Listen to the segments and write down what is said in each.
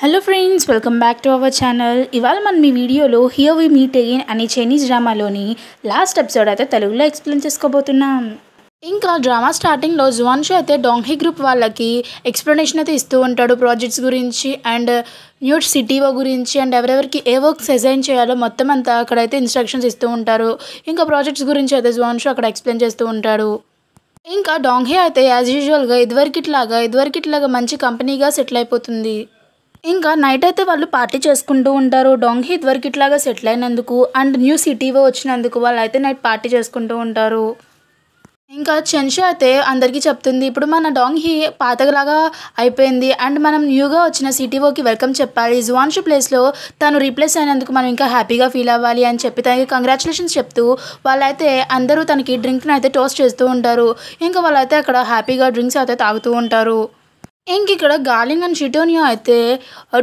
hello friends welcome back to our channel ఇవాళ మనం మీ వీడియోలో హియర్ వి మీట్ అగైన్ అనే చైనీస్ డ్రామాలోని లాస్ట్ ఎపిసోడ్ అయితే తెలుగులో ఎక్స్ప్లెయిన్ చేసుకోబోతున్నాం ఇంకా డ్రామా స్టార్టింగ్లో జువాన్షు అయితే డోంగ్హీ గ్రూప్ వాళ్ళకి ఎక్స్ప్లెనేషన్ అయితే ఇస్తూ ఉంటాడు ప్రాజెక్ట్స్ గురించి అండ్ న్యూ సిటీవో గురించి అండ్ ఎవరెవరికి ఏ వర్క్స్ అసైన్ చేయాలో మొత్తం అంతా అక్కడైతే ఇన్స్ట్రక్షన్స్ ఇస్తూ ఉంటారు ఇంకా ప్రాజెక్ట్స్ గురించి అయితే జువాన్షు అక్కడ ఎక్స్ప్లెయిన్ చేస్తూ ఉంటాడు ఇంకా డోంగ్హే అయితే యాజ్ యూజువల్గా ఇదివరకిట్లాగా ఇదివరకిట్లాగా మంచి కంపెనీగా సెటిల్ అయిపోతుంది ఇంకా నైట్ అయితే వాళ్ళు పార్టీ చేసుకుంటూ ఉంటారు డొంగ్ హీత్ వరకు ఇట్లాగా సెటిల్ అయినందుకు అండ్ న్యూ సిటీ వచ్చినందుకు వాళ్ళు అయితే నైట్ పార్టీ చేసుకుంటూ ఉంటారు ఇంకా చెన్షు అయితే అందరికీ చెప్తుంది ఇప్పుడు మన డాంగ్ హీ పాతగలాగా అయిపోయింది అండ్ మనం న్యూగా వచ్చిన సిటీఓకి వెల్కమ్ చెప్పాలి జువాన్షు ప్లేస్లో తను రీప్లేస్ అయినందుకు మనం ఇంకా హ్యాపీగా ఫీల్ అవ్వాలి అని చెప్పి తనకి కంగ్రాచులేషన్స్ చెప్తూ వాళ్ళైతే అందరూ తనకి డ్రింక్ని అయితే టోస్ట్ చేస్తూ ఉంటారు ఇంకా వాళ్ళైతే అక్కడ హ్యాపీగా డ్రింక్స్ అయితే తాగుతూ ఉంటారు ఇంక ఇక్కడ గార్లింగ్ అండ్ షిటోనియో అయితే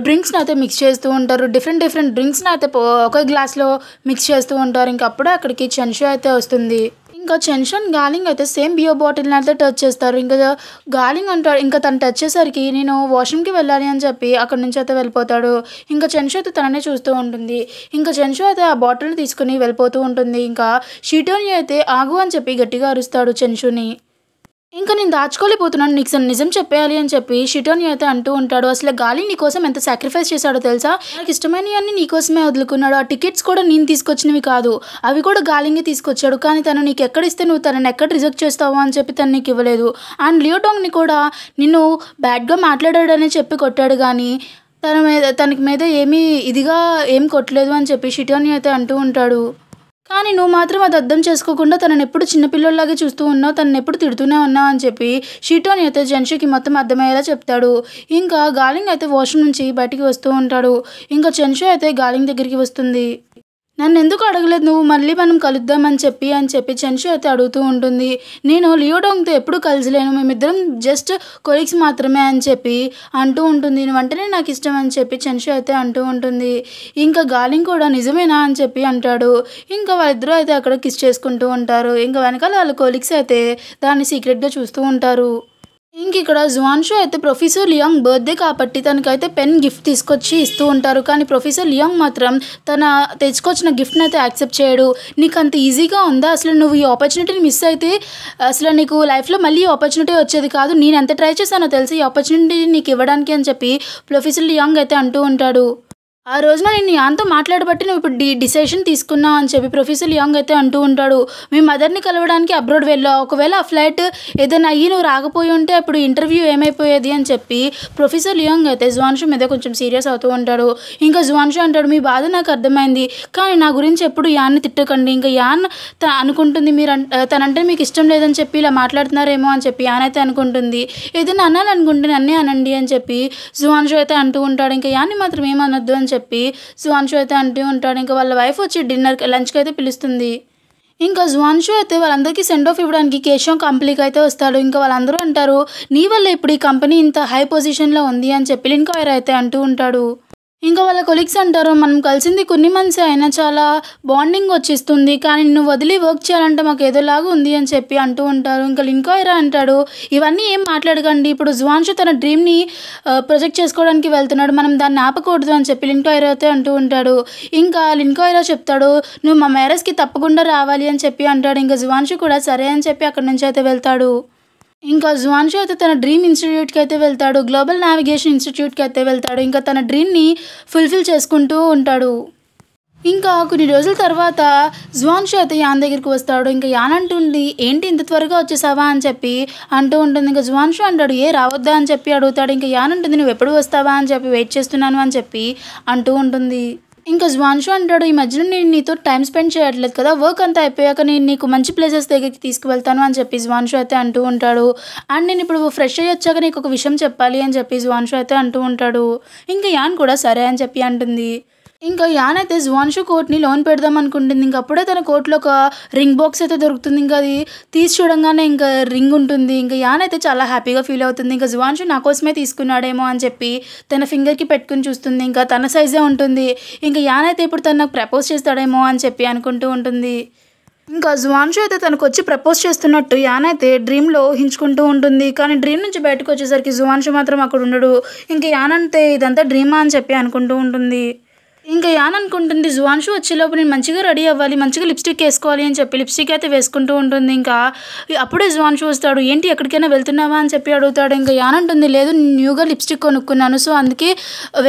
డ్రింక్స్ని అయితే మిక్స్ చేస్తూ ఉంటారు డిఫరెంట్ డిఫరెంట్ డ్రింక్స్ని అయితే ఒక గ్లాస్లో మిక్స్ చేస్తూ ఉంటారు ఇంక అప్పుడే అక్కడికి చెన్షో అయితే వస్తుంది ఇంకా చెన్షన్ గార్లింగ్ అయితే సేమ్ బియో బాటిల్ని అయితే టచ్ చేస్తారు ఇంకా గార్లింగ్ అంటాడు ఇంకా తను టచ్ చేసరికి నేను వాష్రూమ్కి వెళ్ళాలి అని చెప్పి అక్కడ నుంచి అయితే వెళ్ళిపోతాడు ఇంకా చెన్షో అయితే తననే చూస్తూ ఉంటుంది ఇంకా చెన్షో అయితే ఆ బాటిల్ని తీసుకుని వెళ్ళిపోతూ ఉంటుంది ఇంకా షీటోని అయితే ఆగు అని చెప్పి గట్టిగా అరుస్తాడు చెన్షుని ఇంకా నేను దాచుకోలేకపోతున్నాను నీకు నిజం చెప్పేయాలి అని చెప్పి షిటోని అయితే అంటూ ఉంటాడు అసలు గాలి నీకోసం ఎంత సాక్రిఫైస్ చేశాడో తెలుసా నాకు ఇష్టమైనవన్నీ నీకోసమే వదులుకున్నాడు ఆ టికెట్స్ కూడా నేను తీసుకొచ్చినవి కాదు అవి కూడా గాలింగే తీసుకొచ్చాడు కానీ తను నీకు ఎక్కడ ఇస్తే నువ్వు తనని ఎక్కడ రిజెక్ట్ చేస్తావు అని చెప్పి తను నీకు ఇవ్వలేదు అండ్ లియోటాంగ్ని కూడా నిన్ను బ్యాడ్గా మాట్లాడాడని చెప్పి కొట్టాడు కానీ తన మీద తనకి మీద ఏమీ ఇదిగా ఏం కొట్టలేదు అని చెప్పి షిటోని అయితే అంటూ ఉంటాడు కానీ నువ్వు మాత్రం అది అర్థం చేసుకోకుండా తనని ఎప్పుడు చిన్నపిల్లల్లాగే చూస్తూ ఉన్నావు తనని ఎప్పుడు తిడుతూనే ఉన్నావు అని చెప్పి షీటోన్ అయితే జెన్షుకి మొత్తం అర్థమయ్యేలా చెప్తాడు ఇంకా గాలింగ్ అయితే వాష్రూమ్ నుంచి బయటికి వస్తూ ఉంటాడు ఇంకా జెన్షు అయితే గాలింగ్ దగ్గరికి వస్తుంది నన్ను ఎందుకు అడగలేదు నువ్వు మళ్ళీ మనం కలుద్దామని చెప్పి అని చెప్పి చెన్షు అయితే అడుగుతూ ఉంటుంది నేను లియోడోంగ్తో ఎప్పుడు కలిసిలేను మేమిద్దరం జస్ట్ కొలీగ్స్ మాత్రమే అని చెప్పి అంటూ ఉంటుంది వెంటనే నాకు ఇష్టం అని చెప్పి చెన్షు అయితే అంటూ ఉంటుంది ఇంకా గాలిం కూడా నిజమేనా అని చెప్పి అంటాడు ఇంకా వాళ్ళిద్దరూ అయితే అక్కడ కిస్ చేసుకుంటూ ఉంటారు ఇంకా వెనకాల వాళ్ళ కొలీగ్స్ అయితే దాన్ని సీక్రెట్గా చూస్తూ ఉంటారు ఇంక ఇక్కడ జువాన్షో అయితే ప్రొఫెసర్ లియాంగ్ బర్త్డే కాబట్టి తనకైతే పెన్ గిఫ్ట్ తీసుకొచ్చి ఇస్తూ ఉంటారు కానీ ప్రొఫెసర్ లియాంగ్ మాత్రం తన తెచ్చుకొచ్చిన గిఫ్ట్ని అయితే యాక్సెప్ట్ చేయడు నీకు అంత ఈజీగా ఉందా అసలు నువ్వు ఈ ఆపర్చునిటీని మిస్ అయితే అసలు నీకు లైఫ్లో మళ్ళీ ఆపర్చునిటీ వచ్చేది కాదు నేను ఎంత ట్రై చేశానో తెలిసి ఈ ఆపర్చునిటీ నీకు ఇవ్వడానికి అని చెప్పి ప్రొఫెసర్ లియాంగ్ అయితే అంటూ ఉంటాడు ఆ రోజున నేను యాంతో మాట్లాడబట్టి నువ్వు ఇప్పుడు డి డిసిషన్ తీసుకున్నావు అని చెప్పి ప్రొఫెసర్ యాంగ్ అయితే అంటూ ఉంటాడు మీ మదర్ని కలవడానికి అబ్రాడ్ వెళ్ళావు ఒకవేళ ఆ ఫ్లైట్ ఏదైనా అయ్యి నువ్వు రాకపోయి ఉంటే అప్పుడు ఇంటర్వ్యూ ఏమైపోయేది అని చెప్పి ప్రొఫెసర్ యాంగ్ అయితే జువాన్షు మీద కొంచెం సీరియస్ అవుతూ ఉంటాడు ఇంకా జువాన్షు అంటాడు మీ బాధ నాకు అర్థమైంది కానీ నా గురించి ఎప్పుడు యాన్ని తిట్టకండి ఇంకా యాన్ అనుకుంటుంది మీరు తనంటే మీకు ఇష్టం లేదని చెప్పి ఇలా మాట్లాడుతున్నారేమో అని చెప్పి యాన్ అయితే అనుకుంటుంది ఏదైనా అనాలనుకుంటే నన్నే అనండి అని చెప్పి జువాన్షు అయితే అంటూ ఉంటాడు ఇంకా యాన్ని మాత్రం ఏమనొద్దు అని చెప్పి సువాన్షు అయితే అంటూ ఉంటాడు ఇంకా వాళ్ళ వైఫ్ వచ్చి డిన్నర్కి లంచ్కి అయితే పిలుస్తుంది ఇంకా జువాన్షు అయితే వాళ్ళందరికీ సెండ్ ఆఫ్ ఇవ్వడానికి కేశవం కంపెనీకి అయితే వస్తాడు ఇంకా వాళ్ళందరూ అంటారు నీ వల్ల ఇప్పుడు ఈ కంపెనీ ఇంత హై పొజిషన్లో ఉంది అని చెప్పి వైర్ అయితే అంటూ ఉంటాడు ఇంకా వాళ్ళ కొలీగ్స్ అంటారు మనం కలిసింది కొన్ని మంత్స్ అయినా చాలా బాండింగ్ వచ్చేస్తుంది కానీ నిన్ను వదిలి వర్క్ చేయాలంటే మాకు ఏదోలాగా ఉంది అని చెప్పి అంటూ ఉంటారు ఇంకా లింకాయిరా అంటాడు ఇవన్నీ ఏం మాట్లాడకండి ఇప్పుడు జువాన్షు తన డ్రీమ్ని ప్రొజెక్ట్ చేసుకోవడానికి వెళ్తున్నాడు మనం దాన్ని ఆపకూడదు అని చెప్పి లింకాయిరా అయితే అంటూ ఉంటాడు ఇంకా లింకాయిరా చెప్తాడు నువ్వు మా మ్యారేజ్కి తప్పకుండా రావాలి అని చెప్పి అంటాడు ఇంకా జువాన్షు కూడా సరే అని చెప్పి అక్కడి నుంచి అయితే వెళ్తాడు ఇంకా జువాన్షు అయితే తన డ్రీమ్ ఇన్స్టిట్యూట్కి అయితే వెళ్తాడు గ్లోబల్ నావిగేషన్ ఇన్స్టిట్యూట్కి అయితే వెళ్తాడు ఇంకా తన డ్రీమ్ని ఫుల్ఫిల్ చేసుకుంటూ ఉంటాడు ఇంకా కొన్ని రోజుల తర్వాత జువాన్షు అయితే యాన్ దగ్గరికి వస్తాడు ఇంకా యాన్ అంటుంది ఏంటి ఇంత త్వరగా వచ్చేసావా అని చెప్పి అంటూ ఉంటుంది ఇంకా జువాన్షు అంటాడు ఏ రావద్దా అని చెప్పి అడుగుతాడు ఇంకా యాన్ అంటుంది నువ్వు ఎప్పుడు వస్తావా అని చెప్పి వెయిట్ చేస్తున్నాను అని చెప్పి అంటూ ఉంటుంది ఇంకా జ్వాన్షు అంటాడు ఈ మధ్యన నేను నీతో టైం స్పెండ్ చేయట్లేదు కదా వర్క్ అంతా అయిపోయాక నేను నీకు మంచి ప్లేసెస్ దగ్గరికి తీసుకువెళ్తాను అని చెప్పి జ్వాన్షు అయితే అంటూ ఉంటాడు అండ్ నేను ఇప్పుడు ఫ్రెష్ అయ్యి వచ్చాక నీకు ఒక విషయం చెప్పాలి అని చెప్పి జ్వాన్షు అయితే అంటూ ఉంటాడు ఇంకా యాన్ కూడా సరే అని చెప్పి అంటుంది ఇంకా యాన్ అయితే జువాన్షు కోర్ట్ని లోన్ పెడదాం అనుకుంటుంది ఇంక అప్పుడే తన కోర్టులో ఒక రింగ్ బాక్స్ అయితే దొరుకుతుంది ఇంకా అది తీసి చూడంగానే ఇంకా రింగ్ ఉంటుంది ఇంకా యాన్ అయితే చాలా హ్యాపీగా ఫీల్ అవుతుంది ఇంకా జువాన్షు నా కోసమే తీసుకున్నాడేమో అని చెప్పి తన ఫింగర్కి పెట్టుకుని చూస్తుంది ఇంకా తన సైజే ఉంటుంది ఇంకా యాన్ అయితే ఇప్పుడు తను నాకు ప్రపోజ్ చేస్తాడేమో అని చెప్పి అనుకుంటూ ఉంటుంది ఇంకా జువాన్షు అయితే తనకు వచ్చి ప్రపోజ్ చేస్తున్నట్టు యాన్ అయితే డ్రీమ్లో ఊహించుకుంటూ ఉంటుంది కానీ డ్రీమ్ నుంచి బయటకు వచ్చేసరికి జువాన్షు మాత్రం అక్కడ ఉండడు ఇంకా యాన్ అంటే ఇదంతా డ్రీమా అని చెప్పి అనుకుంటూ ఉంటుంది ఇంకా యాన్ అనుకుంటుంది జువాన్షు వచ్చేలోపు నేను మంచిగా రెడీ అవ్వాలి మంచిగా లిప్స్టిక్ వేసుకోవాలి అని చెప్పి లిప్స్టిక్ అయితే వేసుకుంటూ ఉంటుంది ఇంకా అప్పుడే జువాన్షు వస్తాడు ఏంటి ఎక్కడికైనా వెళ్తున్నావా అని చెప్పి అడుగుతాడు ఇంకా యాన్ అంటుంది లేదు న్యూగా లిప్స్టిక్ కొనుక్కున్నాను సో అందుకే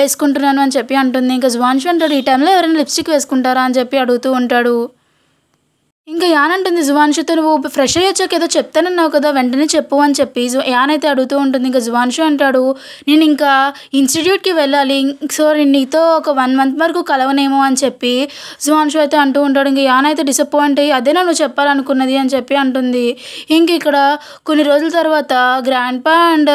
వేసుకుంటున్నాను అని చెప్పి అంటుంది ఇంకా జువాన్షు అంటాడు ఈ టైంలో ఎవరైనా లిప్స్టిక్ వేసుకుంటారా అని చెప్పి అడుగుతూ ఉంటాడు ఇంకా యాన్ అంటుంది జువాన్షుతో నువ్వు ఫ్రెష్ అయ్యొచ్చాక ఏదో చెప్తానన్నావు కదా వెంటనే చెప్పు అని చెప్పి యాన్ అయితే అడుగుతూ ఉంటుంది ఇంకా జువాన్షు అంటాడు నేను ఇంకా ఇన్స్టిట్యూట్కి వెళ్ళాలి సో నేను నీతో ఒక వన్ మంత్ వరకు కలవనేమో అని చెప్పి జువాన్షు అయితే అంటూ ఉంటాడు ఇంకా యాన్ అయితే డిసప్పాయింట్ అయ్యి అదే నువ్వు చెప్పాలనుకున్నది అని చెప్పి అంటుంది ఇంక ఇక్కడ కొన్ని రోజుల తర్వాత గ్రాండ్ పా అండ్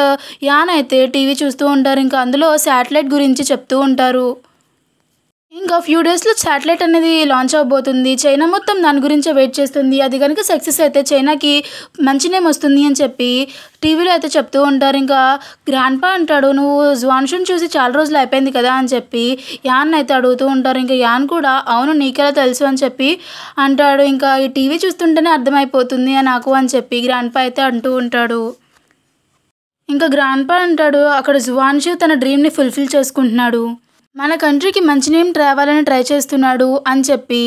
యాన్ అయితే టీవీ చూస్తూ ఉంటారు ఇంకా అందులో శాటిలైట్ గురించి చెప్తూ ఉంటారు ఇంకా ఫ్యూ డేస్లో శాటిలైట్ అనేది లాంచ్ అవ్వబోతుంది చైనా మొత్తం దాని గురించే వెయిట్ చేస్తుంది అది కనుక సక్సెస్ అయితే చైనాకి మంచి నేమ్ వస్తుంది అని చెప్పి టీవీలో అయితే చెప్తూ ఉంటారు ఇంకా గ్రాండ్పా అంటాడు నువ్వు జ్వాన్షన్ చూసి చాలా రోజులు అయిపోయింది కదా అని చెప్పి యాన్ అయితే అడుగుతూ ఉంటారు ఇంకా యాన్ కూడా అవును నీకెలా తెలుసు అని చెప్పి అంటాడు ఇంకా ఈ టీవీ చూస్తుంటేనే అర్థమైపోతుంది నాకు అని చెప్పి గ్రాండ్పా అయితే అంటూ ఉంటాడు ఇంకా గ్రాండ్పా అంటాడు అక్కడ జువాన్షు తన డ్రీమ్ని ఫుల్ఫిల్ చేసుకుంటున్నాడు మన కంట్రీకి మంచి నేమ్ రావాలని ట్రై చేస్తున్నాడు అని చెప్పి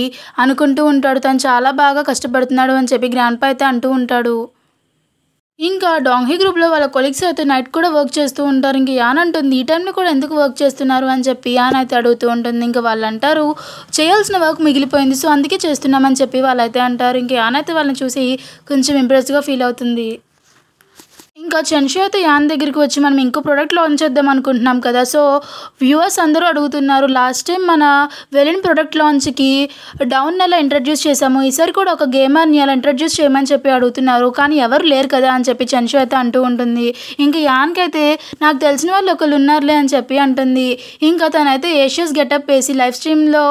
అనుకుంటూ ఉంటాడు తను చాలా బాగా కష్టపడుతున్నాడు అని చెప్పి గ్రాండ్పా అయితే అంటూ ఉంటాడు ఇంకా డాంగ్హీ గ్రూప్లో వాళ్ళ కొలీగ్స్ అయితే నైట్ కూడా వర్క్ చేస్తూ ఉంటారు ఇంక యాన్ అంటుంది ఈ టైంలో కూడా ఎందుకు వర్క్ చేస్తున్నారు అని చెప్పి యాన్ అయితే అడుగుతూ ఉంటుంది ఇంకా వాళ్ళు అంటారు చేయాల్సిన వర్క్ మిగిలిపోయింది సో అందుకే చేస్తున్నామని చెప్పి వాళ్ళైతే అంటారు ఇంక యాన్ అయితే వాళ్ళని చూసి కొంచెం ఇంప్రెస్గా ఫీల్ అవుతుంది ఇంకా చనిషేత యాన్ దగ్గరికి వచ్చి మనం ఇంకో ప్రోడక్ట్ లాంచ్ చేద్దాం అనుకుంటున్నాం కదా సో వ్యూవర్స్ అందరూ అడుగుతున్నారు లాస్ట్ టైం మన వెళ్ళిన ప్రోడక్ట్ లాంచ్కి డౌన్ ఎలా ఇంట్రడ్యూస్ చేసాము ఈసారి కూడా ఒక గేమర్ని అలా ఇంట్రడ్యూస్ చేయమని చెప్పి అడుగుతున్నారు కానీ ఎవరు లేరు కదా అని చెప్పి చనిషేత అంటూ ఉంటుంది ఇంకా యాన్కి అయితే నాకు తెలిసిన వాళ్ళు ఒకళ్ళు ఉన్నారులే అని చెప్పి అంటుంది ఇంకా తనైతే ఏషియస్ గెటప్ వేసి లైవ్ స్ట్రీమ్లో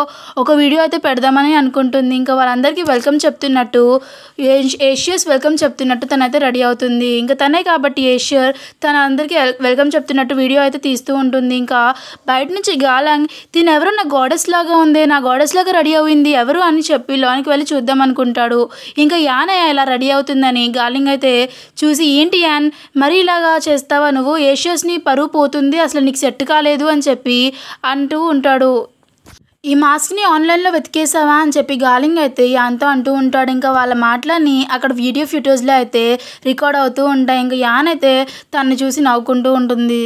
ఒక వీడియో అయితే పెడదామని అనుకుంటుంది ఇంకా వాళ్ళందరికీ వెల్కమ్ చెప్తున్నట్టు ఏషియస్ వెల్కమ్ చెప్తున్నట్టు తనైతే రెడీ అవుతుంది ఇంకా తనే కాబట్టి కాబట్టి ఏషియర్ తన అందరికీ వెల్కమ్ చెప్తున్నట్టు వీడియో అయితే తీస్తూ ఉంటుంది ఇంకా బయట నుంచి గాలాంగ్ దీని ఎవరు నా గోడెస్ లాగా ఉంది నా గోడెస్ లాగా రెడీ అయింది ఎవరు అని చెప్పి లోనికి వెళ్ళి చూద్దాం అనుకుంటాడు ఇంకా యాన్ ఇలా రెడీ అవుతుందని గాలింగ్ అయితే చూసి ఏంటి యాన్ మరి ఇలాగా చేస్తావా నువ్వు ఏషియస్ని పరువు పోతుంది అసలు నీకు సెట్ కాలేదు అని చెప్పి అంటూ ఉంటాడు ఈ మాస్క్ని ఆన్లైన్లో వెతికేసావా అని చెప్పి గాలింగ్ అయితే యాన్తో అంటూ ఉంటాడు ఇంకా వాళ్ళ మాటలని అక్కడ వీడియో ఫొటోస్లో అయితే రికార్డ్ అవుతూ ఉంటాయి ఇంకా యాన్ అయితే తన్ను చూసి నవ్వుకుంటూ ఉంటుంది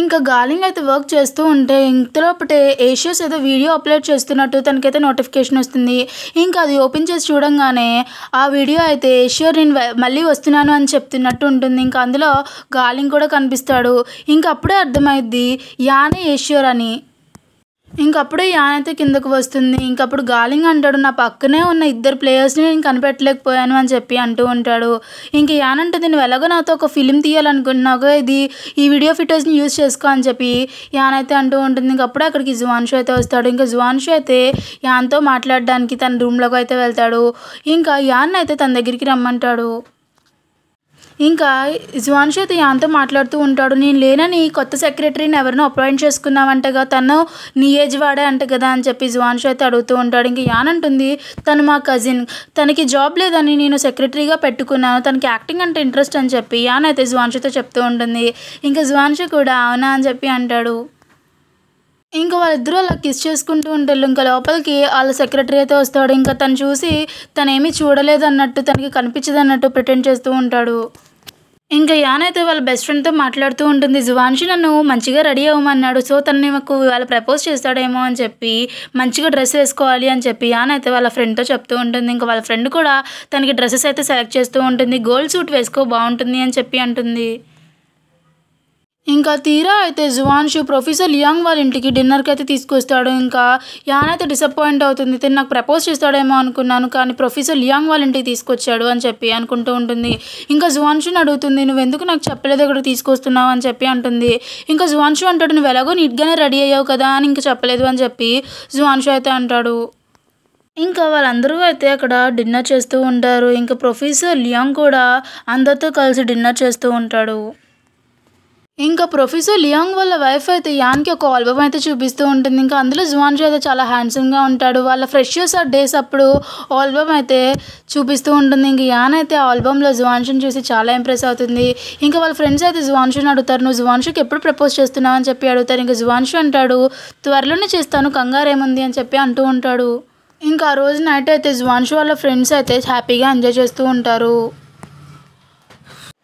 ఇంకా గాలింగ్ అయితే వర్క్ చేస్తూ ఉంటే ఇంతలోపటే ఏషియస్ ఏదో వీడియో అప్లోడ్ చేస్తున్నట్టు తనకైతే నోటిఫికేషన్ వస్తుంది ఇంకా అది ఓపెన్ చేసి చూడంగానే ఆ వీడియో అయితే ఏషియో నేను మళ్ళీ వస్తున్నాను అని చెప్తున్నట్టు ఉంటుంది ఇంకా అందులో గాలింగ్ కూడా కనిపిస్తాడు ఇంకా అప్పుడే అర్థమైద్ది యానే ఏషియోర్ అని ఇంకప్పుడే యాన్ అయితే కిందకు వస్తుంది ఇంకప్పుడు గాలింగ్ అంటాడు నా పక్కనే ఉన్న ఇద్దరు ప్లేయర్స్ని నేను కనిపెట్టలేకపోయాను అని చెప్పి అంటూ ఉంటాడు ఇంక యాన్ అంటుంది నువ్వు ఎలాగో నాతో ఒక ఫిలిం తీయాలనుకుంటున్నాగా ఇది ఈ వీడియో ఫిటోస్ని యూజ్ చేసుకో అని చెప్పి యాన్ అయితే అంటూ ఉంటుంది ఇంకప్పుడే అక్కడికి జువాన్షు అయితే వస్తాడు ఇంకా జువాన్షు అయితే యాన్తో మాట్లాడడానికి తన రూమ్లోకి అయితే వెళ్తాడు ఇంకా యాన్ అయితే తన దగ్గరికి రమ్మంటాడు ఇంకా జువాన్ చేతి యాన్తో మాట్లాడుతూ ఉంటాడు నేను లేనని కొత్త సెక్రటరీని ఎవరినో అపాయింట్ చేసుకున్నామంటగా తను నీ ఏజ్ వాడే అంట కదా అని చెప్పి జువాన్ అయితే అడుగుతూ ఉంటాడు ఇంకా యాన్ అంటుంది తను మా కజిన్ తనకి జాబ్ లేదని నేను సెక్రటరీగా పెట్టుకున్నాను తనకి యాక్టింగ్ అంటే ఇంట్రెస్ట్ అని చెప్పి యాన్ అయితే జువాన్షతో చెప్తూ ఉంటుంది ఇంకా జువాన్ష కూడా అవునా అని చెప్పి అంటాడు ఇంకా వాళ్ళిద్దరూ అలా కిస్ చేసుకుంటూ ఉంటారు ఇంకా లోపలికి వాళ్ళ సెక్రటరీ అయితే వస్తాడు ఇంకా తను చూసి తను ఏమి చూడలేదు అన్నట్టు తనకి కనిపించదు అన్నట్టు ప్రిటెండ్ చేస్తూ ఉంటాడు ఇంకా యాన్ అయితే వాళ్ళ బెస్ట్ ఫ్రెండ్తో మాట్లాడుతూ ఉంటుంది జువాన్షి నన్ను మంచిగా రెడీ అవ్వమన్నాడు సో తను మాకు వాళ్ళు ప్రపోజ్ చేస్తాడేమో అని చెప్పి మంచిగా డ్రెస్ వేసుకోవాలి అని చెప్పి యాన్ అయితే వాళ్ళ ఫ్రెండ్తో చెప్తూ ఉంటుంది ఇంకా వాళ్ళ ఫ్రెండ్ కూడా తనకి డ్రెస్సెస్ అయితే సెలెక్ట్ చేస్తూ ఉంటుంది గోల్డ్ సూట్ వేసుకో బాగుంటుంది అని చెప్పి అంటుంది ఇంకా తీరా అయితే జువాన్షు ప్రొఫెసర్ లియాంగ్ వాళ్ళ ఇంటికి డిన్నర్కి అయితే తీసుకొస్తాడు ఇంకా యాన్ అయితే డిసప్పాయింట్ అవుతుంది తిని నాకు ప్రపోజ్ చేస్తాడేమో అనుకున్నాను కానీ ప్రొఫెసర్ లియాంగ్ వాళ్ళ ఇంటికి తీసుకొచ్చాడు అని చెప్పి అనుకుంటూ ఉంటుంది ఇంకా జువాన్షుని అడుగుతుంది నువ్వు ఎందుకు నాకు చెప్పలేదు ఇక్కడ తీసుకొస్తున్నావు అని చెప్పి అంటుంది ఇంకా జువాన్షు అంటాడు నువ్వు ఎలాగో నీట్గానే రెడీ అయ్యావు కదా అని ఇంకా చెప్పలేదు అని చెప్పి జువాన్షు అయితే అంటాడు ఇంకా వాళ్ళందరూ అయితే అక్కడ డిన్నర్ చేస్తూ ఉంటారు ఇంకా ప్రొఫెసర్ లియాంగ్ కూడా అందరితో కలిసి డిన్నర్ చేస్తూ ఉంటాడు ఇంకా ప్రొఫెసర్ లియాంగ్ వాళ్ళ వైఫ్ అయితే యాన్కి ఒక ఆల్బమ్ అయితే చూపిస్తూ ఉంటుంది ఇంకా అందులో జువాన్జీ అయితే చాలా హ్యాండ్సమ్గా ఉంటాడు వాళ్ళ ఫ్రెషర్స్ ఆ డేస్ అప్పుడు ఆల్బమ్ అయితే చూపిస్తూ ఉంటుంది ఇంక యాన్ అయితే ఆ జువాన్ జువాన్షిని చూసి చాలా ఇంప్రెస్ అవుతుంది ఇంకా వాళ్ళ ఫ్రెండ్స్ అయితే జువాన్షిని అడుగుతారు నువ్వు జువాన్షుకి ఎప్పుడు ప్రపోజ్ చేస్తున్నావు అని చెప్పి అడుగుతారు ఇంకా జువాన్షు అంటాడు త్వరలోనే చేస్తాను కంగారు ఏముంది అని చెప్పి అంటూ ఉంటాడు ఇంకా ఆ రోజు నైట్ అయితే జువాన్షు వాళ్ళ ఫ్రెండ్స్ అయితే హ్యాపీగా ఎంజాయ్ చేస్తూ ఉంటారు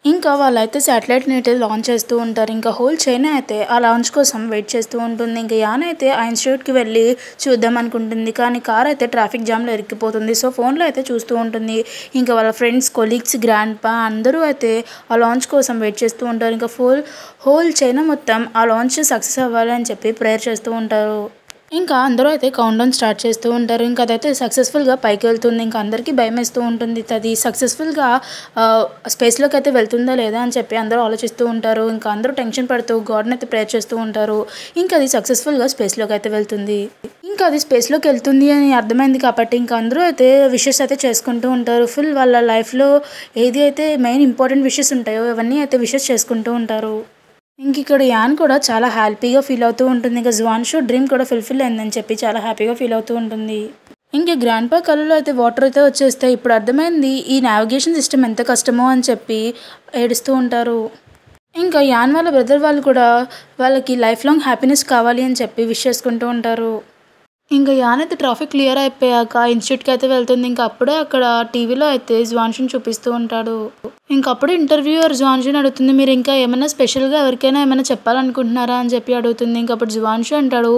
ఇంకా వాళ్ళైతే శాటిలైట్ని అయితే లాంచ్ చేస్తూ ఉంటారు ఇంకా హోల్ చైనా అయితే ఆ లాంచ్ కోసం వెయిట్ చేస్తూ ఉంటుంది ఇంకా యాన్ అయితే ఆ ఇన్స్టిట్యూట్కి వెళ్ళి చూద్దాం అనుకుంటుంది కానీ కార్ అయితే ట్రాఫిక్ జామ్లో ఇరికిపోతుంది సో ఫోన్లో అయితే చూస్తూ ఉంటుంది ఇంకా వాళ్ళ ఫ్రెండ్స్ కొలీగ్స్ గ్రాండ్ పా అందరూ అయితే ఆ లాంచ్ కోసం వెయిట్ చేస్తూ ఉంటారు ఇంకా ఫోల్ హోల్ చైనా మొత్తం ఆ లాంచ్ సక్సెస్ అవ్వాలని చెప్పి ప్రేయర్ చేస్తూ ఉంటారు ఇంకా అందరూ అయితే కౌంట్ డౌన్ స్టార్ట్ చేస్తూ ఉంటారు ఇంకా అదైతే సక్సెస్ఫుల్గా పైకి వెళ్తుంది ఇంకా అందరికీ భయం వేస్తూ ఉంటుంది అది సక్సెస్ఫుల్గా స్పేస్లోకి అయితే వెళ్తుందా లేదా అని చెప్పి అందరూ ఆలోచిస్తూ ఉంటారు ఇంకా అందరూ టెన్షన్ పడుతూ గాడ్ని అయితే ప్రేయర్ చేస్తూ ఉంటారు ఇంకా అది సక్సెస్ఫుల్గా స్పేస్లోకి అయితే వెళ్తుంది ఇంకా అది స్పేస్లోకి వెళ్తుంది అని అర్థమైంది కాబట్టి ఇంకా అందరూ అయితే విషెస్ అయితే చేసుకుంటూ ఉంటారు ఫుల్ వాళ్ళ లైఫ్లో ఏది అయితే మెయిన్ ఇంపార్టెంట్ విషెస్ ఉంటాయో అవన్నీ అయితే విషెస్ చేసుకుంటూ ఉంటారు ఇంక ఇక్కడ యాన్ కూడా చాలా హ్యాపీగా ఫీల్ అవుతూ ఉంటుంది ఇంకా షూ డ్రీమ్ కూడా ఫుల్ఫిల్ అయిందని చెప్పి చాలా హ్యాపీగా ఫీల్ అవుతూ ఉంటుంది ఇంకా గ్రాండ్ పా కళ్ళలో అయితే వాటర్ అయితే వచ్చేస్తాయి ఇప్పుడు అర్థమైంది ఈ నావిగేషన్ సిస్టమ్ ఎంత కష్టమో అని చెప్పి ఏడుస్తూ ఉంటారు ఇంకా యాన్ వాళ్ళ బ్రదర్ వాళ్ళు కూడా వాళ్ళకి లైఫ్ లాంగ్ హ్యాపీనెస్ కావాలి అని చెప్పి విష్ చేసుకుంటూ ఉంటారు ఇంకా యానైతే ట్రాఫిక్ క్లియర్ అయిపోయాక కి అయితే వెళ్తుంది ఇంకా అప్పుడే అక్కడ టీవీలో అయితే జ్వాన్షన్ చూపిస్తూ ఉంటాడు ఇంకప్పుడు అప్పుడే జ్వాన్షన్ అడుగుతుంది మీరు ఇంకా ఏమైనా స్పెషల్గా ఎవరికైనా ఏమైనా చెప్పాలనుకుంటున్నారా అని చెప్పి అడుగుతుంది ఇంకప్పుడు అప్పుడు జ్వాన్షన్ అంటాడు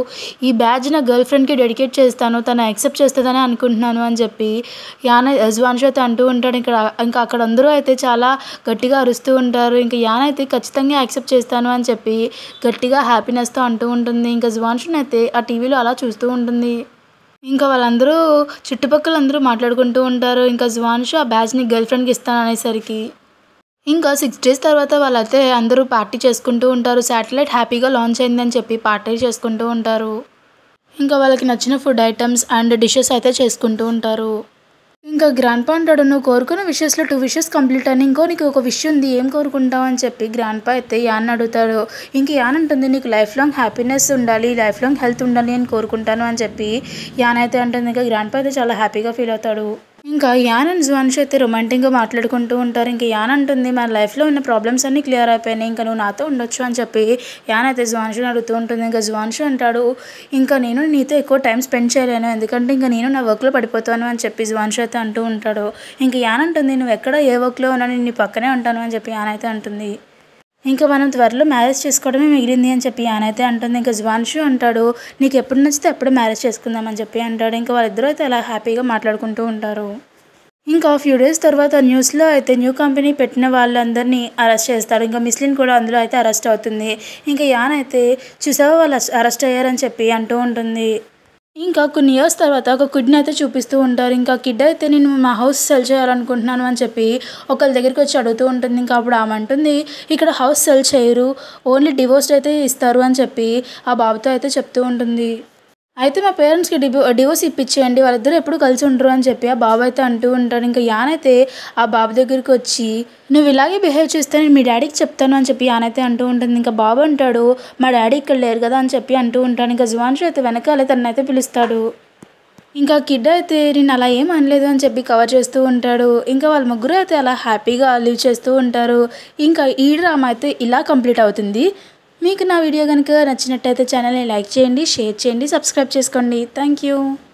ఈ బ్యాచ్ నా గర్ల్ ఫ్రెండ్ కి డెడికేట్ చేస్తాను తను యాక్సెప్ట్ చేస్తుందని అనుకుంటున్నాను అని చెప్పి యాన జ్వాన్షన్ అయితే అంటూ ఉంటాడు ఇక్కడ ఇంకా అక్కడ అందరూ అయితే చాలా గట్టిగా అరుస్తూ ఉంటారు ఇంకా యాన అయితే ఖచ్చితంగా యాక్సెప్ట్ చేస్తాను అని చెప్పి గట్టిగా హ్యాపీనెస్తో అంటూ ఉంటుంది ఇంకా జ్వాన్షన్ అయితే ఆ టీవీలో అలా చూస్తూ ఉంటుంది ఉంటుంది ఇంకా వాళ్ళందరూ చుట్టుపక్కల అందరూ మాట్లాడుకుంటూ ఉంటారు ఇంకా జువాన్షు ఆ బ్యాచ్ని గర్ల్ ఫ్రెండ్కి ఇస్తాను అనేసరికి ఇంకా సిక్స్ డేస్ తర్వాత వాళ్ళైతే అందరూ పార్టీ చేసుకుంటూ ఉంటారు శాటిలైట్ హ్యాపీగా లాంచ్ అయిందని చెప్పి పార్టీ చేసుకుంటూ ఉంటారు ఇంకా వాళ్ళకి నచ్చిన ఫుడ్ ఐటమ్స్ అండ్ డిషెస్ అయితే చేసుకుంటూ ఉంటారు ఇంకా గ్రాండ్ పా అంటాడు నువ్వు కోరుకున్న విషెస్లో టూ విషెస్ కంప్లీట్ అని ఇంకో నీకు ఒక విషయం ఉంది ఏం కోరుకుంటావు అని చెప్పి గ్రాండ్ పా అయితే యాన్ అడుగుతాడు ఇంక యాన్ అంటుంది నీకు లైఫ్ లాంగ్ హ్యాపీనెస్ ఉండాలి లైఫ్ లాంగ్ హెల్త్ ఉండాలి అని కోరుకుంటాను అని చెప్పి యాన్ అయితే అంటుంది ఇంకా గ్రాండ్ పా అయితే చాలా హ్యాపీగా ఫీల్ అవుతాడు ఇంకా యాన్ అండ్ జువాన్షి అయితే రొమాంటిక్గా మాట్లాడుకుంటూ ఉంటారు ఇంకా యాన్ అంటుంది మన లైఫ్లో ఉన్న ప్రాబ్లమ్స్ అన్నీ క్లియర్ అయిపోయినాయి ఇంకా నువ్వు నాతో ఉండొచ్చు అని చెప్పి యాన్ అయితే జువాన్షిని అడుగుతూ ఉంటుంది ఇంకా జువాన్షి అంటాడు ఇంకా నేను నీతో ఎక్కువ టైం స్పెండ్ చేయలేను ఎందుకంటే ఇంకా నేను నా వర్క్లో పడిపోతాను అని చెప్పి జువాన్షి అయితే అంటూ ఉంటాడు ఇంకా యాన్ అంటుంది నువ్వు ఎక్కడ ఏ వర్క్లో ఉన్నా నేను నీ పక్కనే ఉంటాను అని చెప్పి యాన్ అయితే అంటుంది ఇంకా మనం త్వరలో మ్యారేజ్ చేసుకోవడమే మిగిలింది అని చెప్పి ఆయనైతే అంటుంది ఇంకా జువాన్షు అంటాడు నీకు ఎప్పుడు నచ్చితే అప్పుడు మ్యారేజ్ చేసుకుందాం అని చెప్పి అంటాడు ఇంకా వాళ్ళిద్దరూ అయితే అలా హ్యాపీగా మాట్లాడుకుంటూ ఉంటారు ఇంకా ఫ్యూ డేస్ తర్వాత న్యూస్లో అయితే న్యూ కంపెనీ పెట్టిన వాళ్ళందరినీ అరెస్ట్ చేస్తాడు ఇంకా మిస్లిన్ కూడా అందులో అయితే అరెస్ట్ అవుతుంది ఇంకా యాన్ అయితే చూసావా వాళ్ళు అరెస్ట్ అయ్యారని చెప్పి అంటూ ఉంటుంది ఇంకా కొన్ని ఇయర్స్ తర్వాత ఒక కిడ్ని అయితే చూపిస్తూ ఉంటారు ఇంకా కిడ్ అయితే నేను మా హౌస్ సెల్ చేయాలనుకుంటున్నాను అని చెప్పి ఒకళ్ళ దగ్గరికి వచ్చి అడుగుతూ ఉంటుంది ఇంకా అప్పుడు ఆమె అంటుంది ఇక్కడ హౌస్ సెల్ చేయరు ఓన్లీ డివోర్స్ అయితే ఇస్తారు అని చెప్పి ఆ బాబుతో అయితే చెప్తూ ఉంటుంది అయితే మా పేరెంట్స్కి డివో డివోర్స్ ఇప్పించేయండి వాళ్ళిద్దరూ ఎప్పుడు కలిసి ఉండరు అని చెప్పి ఆ బాబు అయితే అంటూ ఉంటాడు ఇంకా యానైతే ఆ బాబు దగ్గరికి వచ్చి నువ్వు ఇలాగే బిహేవ్ చేస్తే నేను మీ డాడీకి చెప్తాను అని చెప్పి యానైతే అంటూ ఉంటుంది ఇంకా బాబు అంటాడు మా డాడీ ఇక్కడ లేరు కదా అని చెప్పి అంటూ ఉంటాడు ఇంకా జువాన్షు అయితే వెనకాలే తనైతే పిలుస్తాడు ఇంకా కిడ్ అయితే నేను అలా ఏం అనలేదు అని చెప్పి కవర్ చేస్తూ ఉంటాడు ఇంకా వాళ్ళ ముగ్గురు అయితే అలా హ్యాపీగా లీవ్ చేస్తూ ఉంటారు ఇంకా ఈ డ్రామా అయితే ఇలా కంప్లీట్ అవుతుంది మీకు నా వీడియో కనుక నచ్చినట్టయితే ఛానల్ని లైక్ చేయండి షేర్ చేయండి సబ్స్క్రైబ్ చేసుకోండి థ్యాంక్